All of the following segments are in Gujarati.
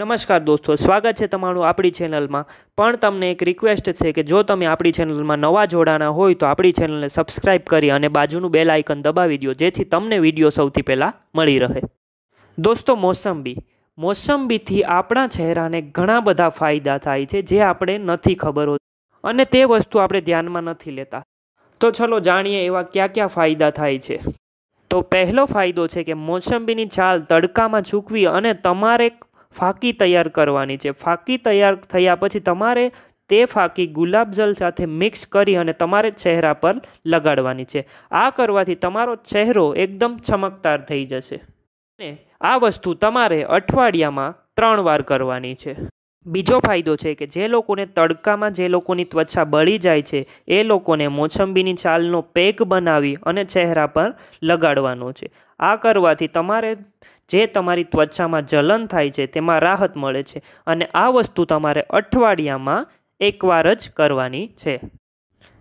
નમસ્કાર દોસ્તો સ્વાગત છે તમારું આપણી ચેનલમાં પણ તમને એક રિક્વેસ્ટ છે કે જો તમે આપણી ચેનલમાં નવા જોડાણા હોય તો આપણી ચેનલને સબસ્ક્રાઈબ કરી અને બાજુનું બેલ આઇકન દબાવી દો જેથી તમને વિડીયો સૌથી પહેલાં મળી રહે દોસ્તો મોસંબી મોસંબીથી આપણા ચહેરાને ઘણા બધા ફાયદા થાય છે જે આપણે નથી ખબર હોતી અને તે વસ્તુ આપણે ધ્યાનમાં નથી લેતા તો ચલો જાણીએ એવા કયા કયા ફાયદા થાય છે તો પહેલો ફાયદો છે કે મોસંબીની છાલ તડકામાં ચૂકવી અને તમારે ફાકી તૈયાર કરવાની છે ફાકી તૈયાર થયા પછી તમારે તે ફાકી ગુલાબજલ સાથે મિક્સ કરી અને તમારે ચહેરા પર લગાડવાની છે આ કરવાથી તમારો ચહેરો એકદમ ચમકતાર થઈ જશે અને આ વસ્તુ તમારે અઠવાડિયામાં ત્રણ વાર કરવાની છે બીજો ફાયદો છે કે જે લોકોને તડકામાં જે લોકોની ત્વચા બળી જાય છે એ લોકોને મોસંબીની છાલનો પેક બનાવી અને ચહેરા પર લગાડવાનો છે આ કરવાથી તમારે જે તમારી ત્વચામાં જલન થાય છે તેમાં રાહત મળે છે અને આ વસ્તુ તમારે અઠવાડિયામાં એકવાર જ કરવાની છે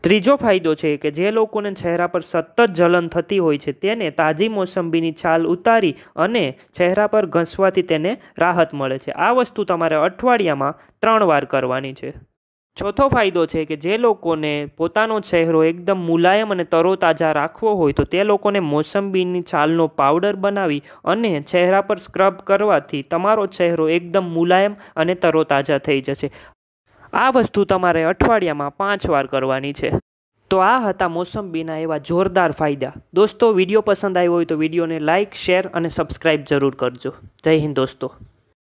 ત્રીજો ફાયદો છે કે જે લોકોને ચહેરા પર સતત જલન થતી હોય છે તેને તાજી મોસંબીની છાલ ઉતારી અને ચહેરા પર ઘસવાથી તેને રાહત મળે છે આ વસ્તુ તમારે અઠવાડિયામાં ત્રણ વાર કરવાની છે ચોથો ફાયદો છે કે જે લોકોને પોતાનો ચહેરો એકદમ મુલાયમ અને તરોતાજા રાખવો હોય તો તે લોકોને મોસંબીની છાલનો પાવડર બનાવી અને ચહેરા પર સ્ક્રબ કરવાથી તમારો ચહેરો એકદમ મુલાયમ અને તરોતાજા થઈ જશે આ વસ્તુ તમારે અઠવાડિયામાં પાંચ વાર કરવાની છે તો આ હતા મોસંબીના એવા જોરદાર ફાયદા દોસ્તો વિડીયો પસંદ આવ્યો હોય તો વિડીયોને લાઇક શેર અને સબસ્ક્રાઈબ જરૂર કરજો જય હિન્દ દોસ્તો